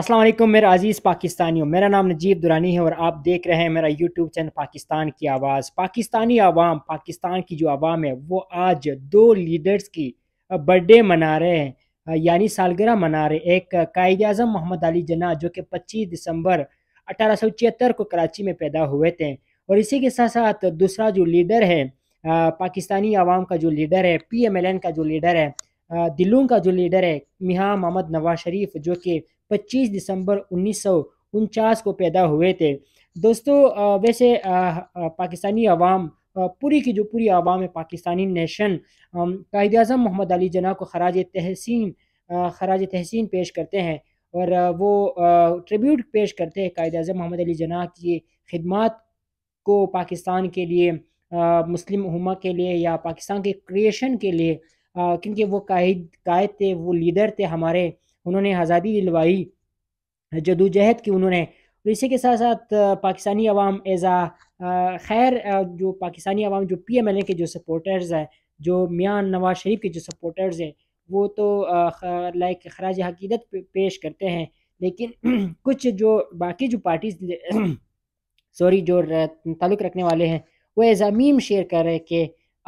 असलम मेरा अजीज़ पाकिस्तानियों मेरा नाम नजीब दुरानी है और आप देख रहे हैं मेरा यूट्यूब चैनल पाकिस्तान की आवाज़ पाकिस्तानी आवाम पाकिस्तान की जो आवाम है वो आज दो लीडर्स की बर्थडे मना रहे हैं यानी सालगिरह मना रहे एक कायद अजम मोहम्मद अली जना जो कि 25 दिसंबर अठारह को कराची में पैदा हुए थे और इसी के साथ साथ दूसरा जो लीडर है पाकिस्तानी आवाम का जो लीडर है पी एम एल एन का जो लीडर है दिलों का जो लीडर है मियाँ मोहम्मद नवाज शरीफ जो कि 25 दिसंबर उन्नीस को पैदा हुए थे दोस्तों वैसे पाकिस्तानी अवाम पूरी की जो पूरी आवाम है पाकिस्तानी नेशन कायद अजम मोहम्मद अली जना को खराज तहसीन खराज तहसीन पेश करते हैं और वो ट्रिब्यूट पेश करते हैं कायद अजम मोहम्मद अली जना की खिदमत को पाकिस्तान के लिए मुस्लिम हमा के लिए या पाकिस्तान के क्रिएशन के लिए क्योंकि वो कायद कायद थे वो लीडर थे हमारे उन्होंने आज़ादी दिलवाई जदोजहद की उन्होंने और इसी के साथ साथ पाकिस्तानी अवाम एज़ आ खैर जो पाकिस्तानी अवाम जो पी एम एल ए के जो सपोर्टर्स हैं जो मियाँ नवाज शरीफ के जो सपोर्टर्स हैं वो तो लाइक खराज हकीदत पेश करते हैं लेकिन कुछ जो बाकी जो पार्टीज सॉरी जो ताल्लुक़ रखने वाले हैं वो मीम शेयर कर रहे हैं कि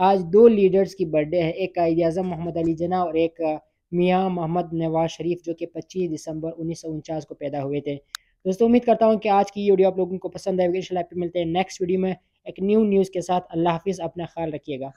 आज दो लीडर्स की बर्थडे है एक कायद अजम मोहम्मद अली जना और एक मियाँ मोहम्मद नवाज शरीफ जो कि 25 दिसंबर उन्नीस को पैदा हुए थे दोस्तों उम्मीद करता हूँ कि आज की ये वीडियो आप लोगों को पसंद आएगी इंशाल्लाह फिर मिलते हैं नेक्स्ट वीडियो में एक न्यू न्यूज़ के साथ अल्लाह हाफिज़ अपना ख्याल रखिएगा